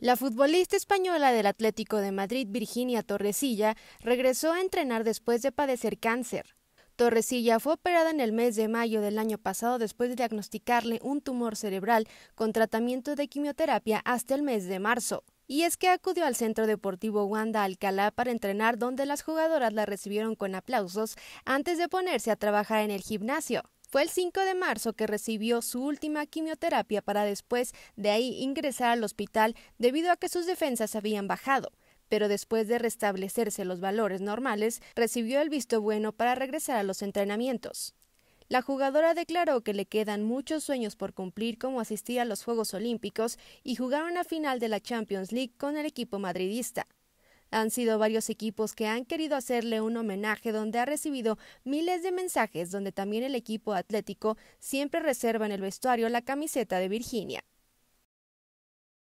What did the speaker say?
La futbolista española del Atlético de Madrid, Virginia Torresilla, regresó a entrenar después de padecer cáncer. Torresilla fue operada en el mes de mayo del año pasado después de diagnosticarle un tumor cerebral con tratamiento de quimioterapia hasta el mes de marzo. Y es que acudió al Centro Deportivo Wanda Alcalá para entrenar donde las jugadoras la recibieron con aplausos antes de ponerse a trabajar en el gimnasio. Fue el 5 de marzo que recibió su última quimioterapia para después de ahí ingresar al hospital debido a que sus defensas habían bajado pero después de restablecerse los valores normales, recibió el visto bueno para regresar a los entrenamientos. La jugadora declaró que le quedan muchos sueños por cumplir como asistir a los Juegos Olímpicos y jugar una final de la Champions League con el equipo madridista. Han sido varios equipos que han querido hacerle un homenaje donde ha recibido miles de mensajes donde también el equipo atlético siempre reserva en el vestuario la camiseta de Virginia.